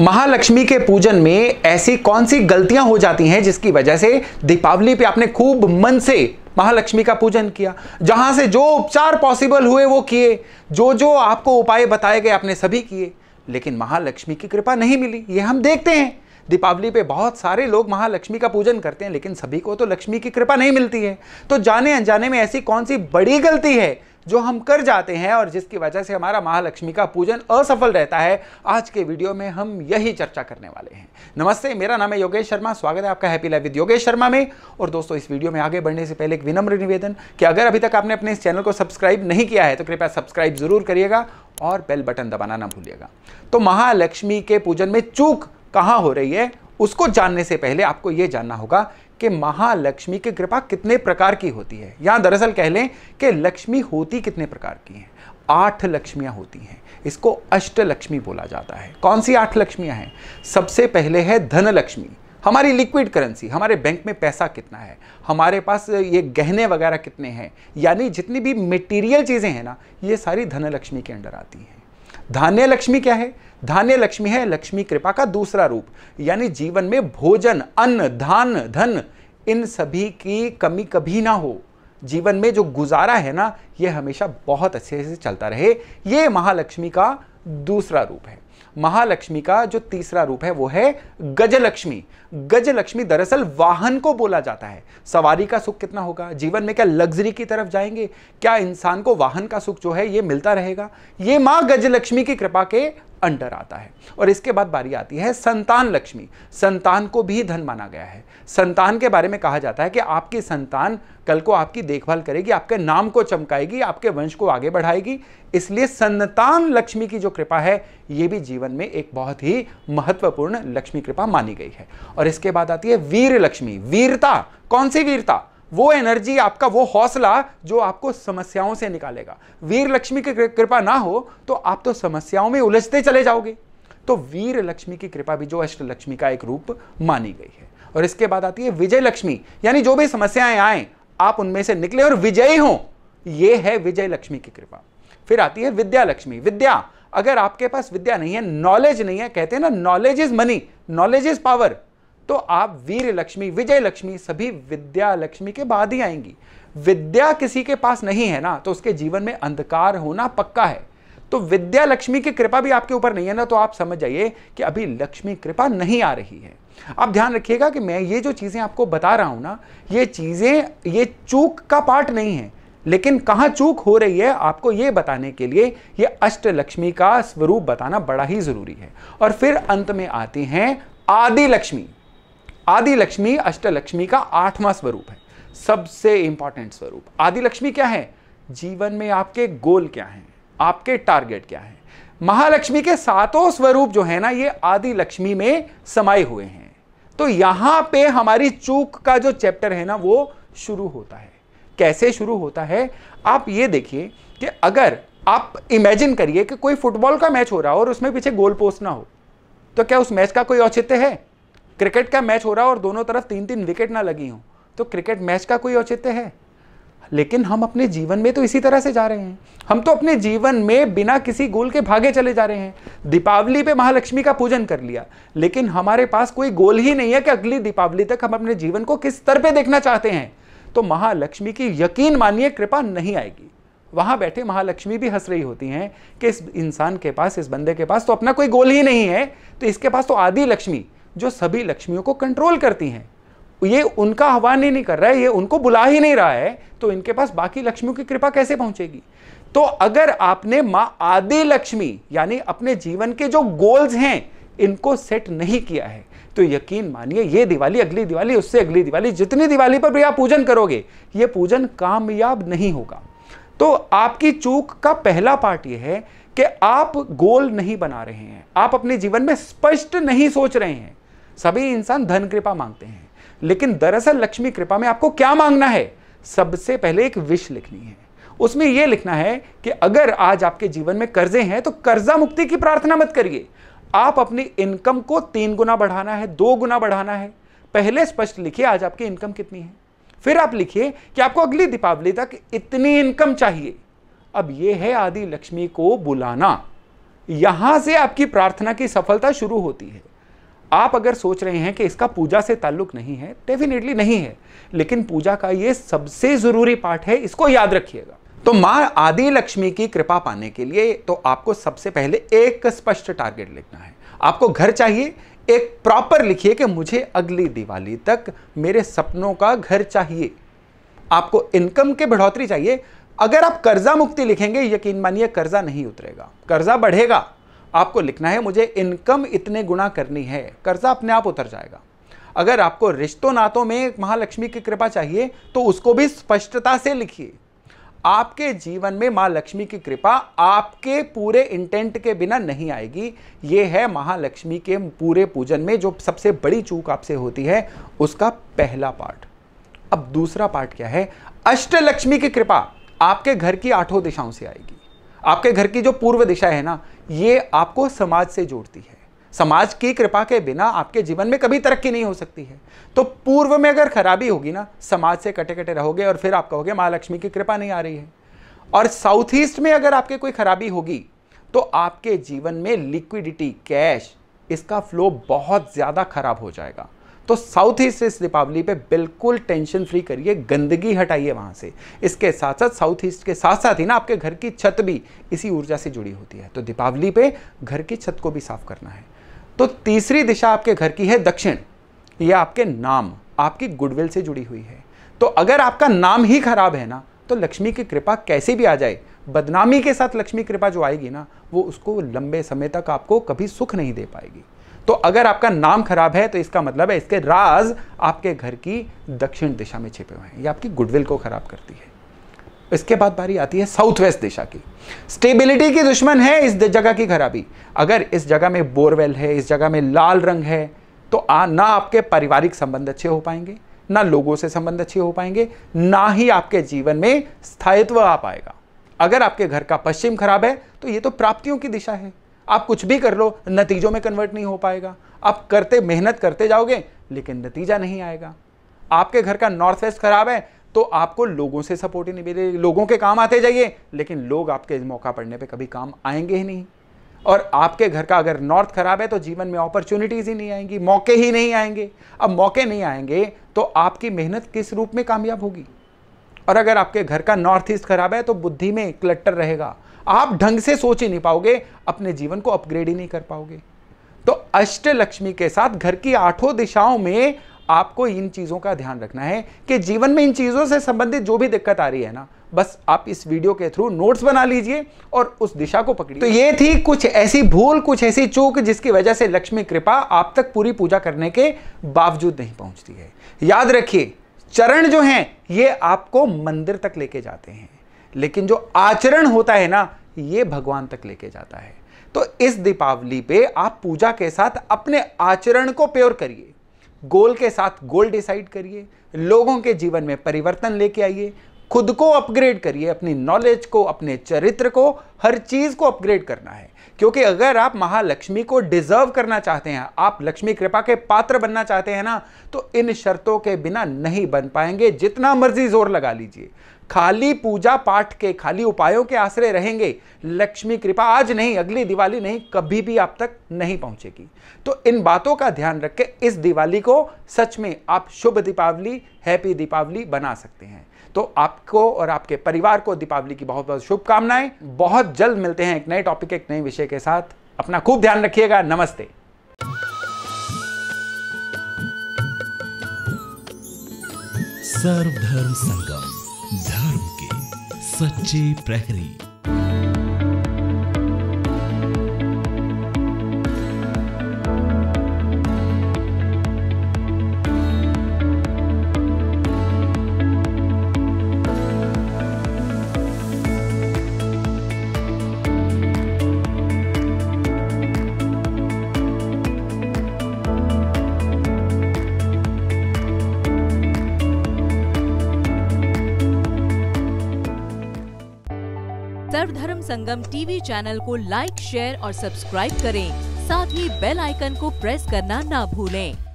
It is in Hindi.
महालक्ष्मी के पूजन में ऐसी कौन सी गलतियां हो जाती हैं जिसकी वजह से दीपावली पे आपने खूब मन से महालक्ष्मी का पूजन किया जहां से जो उपचार पॉसिबल हुए वो किए जो जो आपको उपाय बताए गए आपने सभी किए लेकिन महालक्ष्मी की कृपा नहीं मिली ये हम देखते हैं दीपावली पे बहुत सारे लोग महालक्ष्मी का पूजन करते हैं लेकिन सभी को तो लक्ष्मी की कृपा नहीं मिलती है तो जाने अनजाने में ऐसी कौन सी बड़ी गलती है जो हम कर जाते हैं और जिसकी वजह से हमारा महालक्ष्मी का पूजन असफल रहता है आज के वीडियो में हम यही चर्चा करने वाले हैं नमस्ते मेरा नाम है योगेश शर्मा स्वागत है आपका happy life with Yogesh Sharma में और दोस्तों इस वीडियो में आगे बढ़ने से पहले एक विनम्र निवेदन कि अगर अभी तक आपने अपने इस चैनल को सब्सक्राइब नहीं किया है तो कृपया सब्सक्राइब जरूर करिएगा और बेल बटन दबाना ना भूलिएगा तो महालक्ष्मी के पूजन में चूक कहाँ हो रही है उसको जानने से पहले आपको यह जानना होगा कि महालक्ष्मी की कृपा कितने प्रकार की होती है यहाँ दरअसल कह लें कि लक्ष्मी होती कितने प्रकार की हैं आठ लक्ष्मियाँ होती हैं इसको अष्ट लक्ष्मी बोला जाता है कौन सी आठ लक्ष्मियाँ हैं सबसे पहले है धन लक्ष्मी हमारी लिक्विड करेंसी हमारे बैंक में पैसा कितना है हमारे पास ये गहने वगैरह कितने हैं यानी जितनी भी मटेरियल चीज़ें हैं ना ये सारी धनलक्ष्मी के अंडर आती हैं धान्य लक्ष्मी क्या है धान्य लक्ष्मी है लक्ष्मी कृपा का दूसरा रूप यानी जीवन में भोजन अन्न धान धन इन सभी की कमी कभी ना हो जीवन में जो गुजारा है ना ये हमेशा बहुत अच्छे से चलता रहे ये महालक्ष्मी का दूसरा रूप है महालक्ष्मी का जो तीसरा रूप है वो है गजलक्ष्मी गजलक्ष्मी दरअसल वाहन को बोला जाता है सवारी का सुख कितना होगा जीवन में क्या लग्जरी की तरफ जाएंगे क्या इंसान को वाहन का सुख जो है ये मिलता रहेगा ये माँ गजलक्ष्मी की कृपा के अंडर आता है और इसके बाद बारी आती है संतान लक्ष्मी संतान को भी धन माना गया है संतान के बारे में कहा जाता है कि आपकी संतान कल को आपकी देखभाल करेगी आपके नाम को चमकाएगी आपके वंश को आगे बढ़ाएगी इसलिए संतान लक्ष्मी की जो कृपा है यह भी जीवन में एक बहुत ही महत्वपूर्ण लक्ष्मी कृपा मानी गई है और इसके बाद आती है वीर लक्ष्मी वीरता कौन सी वीरता वो एनर्जी आपका वो हौसला जो आपको समस्याओं से निकालेगा वीर लक्ष्मी की कृपा ना हो तो आप तो समस्याओं में उलझते चले जाओगे तो वीर लक्ष्मी की कृपा भी जो अष्ट लक्ष्मी का एक रूप मानी गई है और इसके बाद आती है विजय लक्ष्मी यानी जो भी समस्याएं आए आप उनमें से निकले और विजयी हो यह है विजय लक्ष्मी की कृपा फिर आती है विद्या लक्ष्मी विद्या अगर आपके पास विद्या नहीं है नॉलेज नहीं है कहते हैं ना knowledge is money knowledge is power तो आप वीर लक्ष्मी विजय लक्ष्मी सभी विद्या लक्ष्मी के बाद ही आएंगी विद्या किसी के पास नहीं है ना तो उसके जीवन में अंधकार होना पक्का है तो विद्या लक्ष्मी की कृपा भी आपके ऊपर नहीं है ना तो आप समझ जाइए कि अभी लक्ष्मी कृपा नहीं आ रही है आप ध्यान रखिएगा कि मैं ये जो चीज़ें आपको बता रहा हूं ना ये चीज़ें ये चूक का पार्ट नहीं है लेकिन कहां चूक हो रही है आपको यह बताने के लिए यह अष्ट लक्ष्मी का स्वरूप बताना बड़ा ही ज़रूरी है और फिर अंत में आती हैं आदि लक्ष्मी आदि लक्ष्मी अष्टलक्ष्मी का आठवां स्वरूप है सबसे इंपॉर्टेंट स्वरूप आदि लक्ष्मी क्या है जीवन में आपके गोल क्या हैं आपके टारगेट क्या हैं महालक्ष्मी के सातों स्वरूप जो है ना ये आदि लक्ष्मी में समाये हुए हैं तो यहां पे हमारी चूक का जो चैप्टर है ना वो शुरू होता है कैसे शुरू होता है आप ये देखिए कि अगर आप इमेजिन करिए कि कोई फुटबॉल का मैच हो रहा हो और उसमें पीछे गोल पोस्ट ना हो तो क्या उस मैच का कोई औचित्य है क्रिकेट का मैच हो रहा हो और दोनों तरफ तीन तीन विकेट ना लगी हों तो क्रिकेट मैच का कोई औचित्य है लेकिन हम अपने जीवन में तो इसी तरह से जा रहे हैं हम तो अपने जीवन में बिना किसी गोल के भागे चले जा रहे हैं दीपावली पे महालक्ष्मी का पूजन कर लिया लेकिन हमारे पास कोई गोल ही नहीं है कि अगली दीपावली तक हम अपने जीवन को किस स्तर पे देखना चाहते हैं तो महालक्ष्मी की यकीन मानिए कृपा नहीं आएगी वहां बैठे महालक्ष्मी भी हंस रही होती हैं कि इस इंसान के पास इस बंदे के पास तो अपना कोई गोल ही नहीं है तो इसके पास तो आदि लक्ष्मी जो सभी लक्ष्मियों को कंट्रोल करती हैं ये उनका आह्वान ही नहीं कर रहा है ये उनको बुला ही नहीं रहा है तो इनके पास बाकी लक्ष्मियों की कृपा कैसे पहुंचेगी तो अगर आपने माँ आदि लक्ष्मी यानी अपने जीवन के जो गोल्स हैं इनको सेट नहीं किया है तो यकीन मानिए ये दिवाली अगली दिवाली उससे अगली दिवाली जितनी दिवाली पर भी आप पूजन करोगे ये पूजन कामयाब नहीं होगा तो आपकी चूक का पहला पार्ट यह है कि आप गोल नहीं बना रहे हैं आप अपने जीवन में स्पष्ट नहीं सोच रहे हैं सभी इंसान धन कृपा मांगते हैं लेकिन दरअसल लक्ष्मी कृपा में आपको क्या मांगना है सबसे पहले एक विश लिखनी है उसमें यह लिखना है कि अगर आज आपके जीवन में कर्जे हैं तो कर्जा मुक्ति की प्रार्थना मत करिए आप अपनी इनकम को तीन गुना बढ़ाना है दो गुना बढ़ाना है पहले स्पष्ट लिखिए आज आपकी इनकम कितनी है फिर आप लिखिए कि आपको अगली दीपावली तक इतनी इनकम चाहिए अब यह है आदि लक्ष्मी को बुलाना यहां से आपकी प्रार्थना की सफलता शुरू होती है आप अगर सोच रहे हैं कि इसका पूजा से ताल्लुक नहीं है डेफिनेटली नहीं है लेकिन पूजा का ये सबसे ज़रूरी पार्ट है इसको याद रखिएगा तो माँ आदि लक्ष्मी की कृपा पाने के लिए तो आपको सबसे पहले एक स्पष्ट टारगेट लिखना है आपको घर चाहिए एक प्रॉपर लिखिए कि मुझे अगली दिवाली तक मेरे सपनों का घर चाहिए आपको इनकम के बढ़ोतरी चाहिए अगर आप कर्जा मुक्ति लिखेंगे यकीन मानिए कर्जा नहीं उतरेगा कर्जा बढ़ेगा आपको लिखना है मुझे इनकम इतने गुना करनी है कर्जा अपने आप उतर जाएगा अगर आपको रिश्तों नातों में महालक्ष्मी की कृपा चाहिए तो उसको भी स्पष्टता से लिखिए आपके जीवन में मां लक्ष्मी की कृपा आपके पूरे इंटेंट के बिना नहीं आएगी यह है महालक्ष्मी के पूरे पूजन में जो सबसे बड़ी चूक आपसे होती है उसका पहला पार्ट अब दूसरा पार्ट क्या है अष्टलक्ष्मी की कृपा आपके घर की आठों दिशाओं से आएगी आपके घर की जो पूर्व दिशा है ना ये आपको समाज से जोड़ती है समाज की कृपा के बिना आपके जीवन में कभी तरक्की नहीं हो सकती है तो पूर्व में अगर खराबी होगी ना समाज से कटे कटे रहोगे और फिर आप कहोगे महालक्ष्मी की कृपा नहीं आ रही है और साउथ ईस्ट में अगर आपके कोई खराबी होगी तो आपके जीवन में लिक्विडिटी कैश इसका फ्लो बहुत ज़्यादा खराब हो जाएगा तो साउथ ईस्ट इस दीपावली पे बिल्कुल टेंशन फ्री करिए गंदगी हटाइए वहाँ से इसके साथ साथ साउथ ईस्ट के साथ साथ ही ना आपके घर की छत भी इसी ऊर्जा से जुड़ी होती है तो दीपावली पे घर की छत को भी साफ करना है तो तीसरी दिशा आपके घर की है दक्षिण यह आपके नाम आपकी गुडविल से जुड़ी हुई है तो अगर आपका नाम ही खराब है ना तो लक्ष्मी की कृपा कैसे भी आ जाए बदनामी के साथ लक्ष्मी कृपा जो आएगी ना वो उसको लंबे समय तक आपको कभी सुख नहीं दे पाएगी तो अगर आपका नाम खराब है तो इसका मतलब है इसके राज आपके घर की दक्षिण दिशा में छिपे हुए हैं या आपकी गुडविल को खराब करती है इसके बाद बारी आती है साउथ वेस्ट दिशा की स्टेबिलिटी की दुश्मन है इस जगह की खराबी अगर इस जगह में बोरवेल है इस जगह में लाल रंग है तो आ, ना आपके पारिवारिक संबंध अच्छे हो पाएंगे ना लोगों से संबंध अच्छे हो पाएंगे ना ही आपके जीवन में स्थायित्व आ पाएगा अगर आपके घर का पश्चिम खराब है तो ये तो प्राप्तियों की दिशा है आप कुछ भी कर लो नतीजों में कन्वर्ट नहीं हो पाएगा आप करते मेहनत करते जाओगे लेकिन नतीजा नहीं आएगा आपके घर का नॉर्थ वेस्ट खराब है तो आपको लोगों से सपोर्ट ही नहीं मिलेगी लोगों के काम आते जाइए लेकिन लोग आपके मौका पड़ने पे कभी काम आएंगे ही नहीं और आपके घर का अगर नॉर्थ खराब है तो जीवन में अपॉर्चुनिटीज़ ही नहीं आएंगी मौके ही नहीं आएंगे अब मौके नहीं आएंगे तो आपकी मेहनत किस रूप में कामयाब होगी और अगर आपके घर का नॉर्थ ईस्ट खराब है तो बुद्धि में क्लटर रहेगा आप ढंग से सोच ही नहीं पाओगे अपने जीवन को अपग्रेड ही नहीं कर पाओगे तो अष्ट लक्ष्मी के साथ घर की आठों दिशाओं में आपको इन चीज़ों का ध्यान रखना है कि जीवन में इन चीज़ों से संबंधित जो भी दिक्कत आ रही है ना बस आप इस वीडियो के थ्रू नोट्स बना लीजिए और उस दिशा को पकड़िए तो ये थी कुछ ऐसी भूल कुछ ऐसी चूक जिसकी वजह से लक्ष्मी कृपा आप तक पूरी पूजा करने के बावजूद नहीं पहुंचती है याद रखिए चरण जो हैं ये आपको मंदिर तक लेके जाते हैं लेकिन जो आचरण होता है ना ये भगवान तक लेके जाता है तो इस दीपावली पे आप पूजा के साथ अपने आचरण को प्योर करिए गोल के साथ गोल डिसाइड करिए लोगों के जीवन में परिवर्तन लेके आइए खुद को अपग्रेड करिए अपनी नॉलेज को अपने चरित्र को हर चीज को अपग्रेड करना है क्योंकि अगर आप महालक्ष्मी को डिजर्व करना चाहते हैं आप लक्ष्मी कृपा के पात्र बनना चाहते हैं ना तो इन शर्तों के बिना नहीं बन पाएंगे जितना मर्जी जोर लगा लीजिए खाली पूजा पाठ के खाली उपायों के आश्रय रहेंगे लक्ष्मी कृपा आज नहीं अगली दिवाली नहीं कभी भी आप तक नहीं पहुंचेगी तो इन बातों का ध्यान रख के इस दिवाली को सच में आप शुभ दीपावली हैप्पी दीपावली बना सकते हैं तो आपको और आपके परिवार को दीपावली की बहुत बहुत शुभकामनाएं बहुत जल्द मिलते हैं एक नए टॉपिक एक नए विषय के साथ अपना खूब ध्यान रखिएगा नमस्ते सर्वधर्म संगम धर्म के सच्चे प्रहरी संगम टीवी चैनल को लाइक शेयर और सब्सक्राइब करें साथ ही बेल आइकन को प्रेस करना ना भूलें